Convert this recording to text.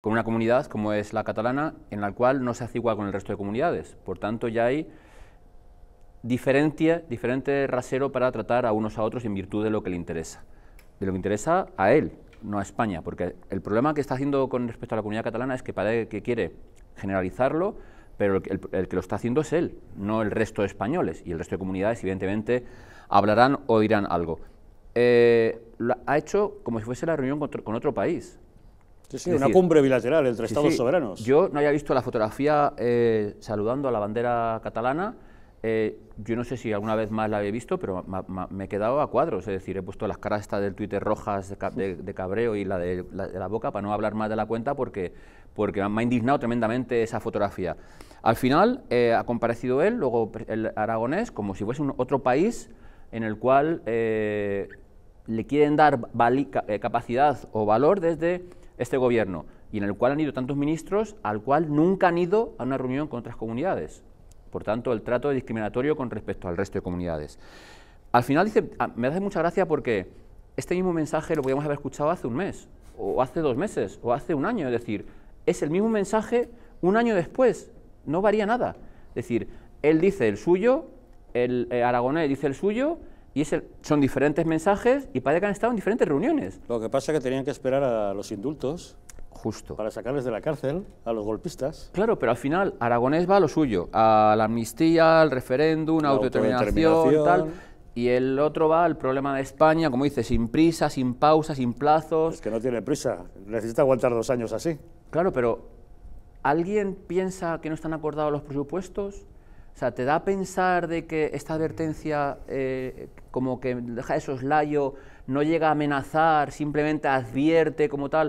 con una comunidad como es la catalana, en la cual no se hace igual con el resto de comunidades. Por tanto, ya hay diferente, diferente rasero para tratar a unos a otros en virtud de lo que le interesa. De lo que interesa a él, no a España, porque el problema que está haciendo con respecto a la comunidad catalana es que parece que quiere generalizarlo, pero el, que lo está haciendo es él, no el resto de españoles. Y el resto de comunidades, evidentemente, hablarán o dirán algo. Eh, ha hecho como si fuese la reunión con otro país. Sí, sí, una cumbre bilateral entre Estados soberanos. Yo no había visto la fotografía eh, saludando a la bandera catalana. Eh, yo no sé si alguna vez más la había visto, pero me he quedado a cuadros. Es decir, he puesto las caras estas del Twitter rojas de, de, cabreo y la de, la boca para no hablar más de la cuenta porque, porque me ha indignado tremendamente esa fotografía. Al final eh, ha comparecido él, luego el aragonés, como si fuese un otro país en el cual le quieren dar capacidad o valor desde este gobierno y en el cual han ido tantos ministros al cual nunca han ido a una reunión con otras comunidades. Por tanto, el trato es discriminatorio con respecto al resto de comunidades. Al final dice, ah, me hace mucha gracia porque este mismo mensaje lo podríamos haber escuchado hace un mes, o hace dos meses, o hace un año. Es decir, es el mismo mensaje un año después, no varía nada. Es decir, él dice el suyo, el eh, aragonés dice el suyo, y son diferentes mensajes y parece que han estado en diferentes reuniones. Lo que pasa es que tenían que esperar a los indultos. Justo. Para sacarles de la cárcel a los golpistas. Claro, pero al final Aragonés va a lo suyo, a la amnistía, al referéndum, la autodeterminación, tal. Y el otro va al problema de España, como dice, sin prisa, sin pausa, sin plazos. Es que no tiene prisa, necesita aguantar dos años así. Claro, pero ¿alguien piensa que no están acordados los presupuestos? O sea, te da a pensar de que esta advertencia, eh, como que deja de soslayo, no llega a amenazar, simplemente advierte como tal.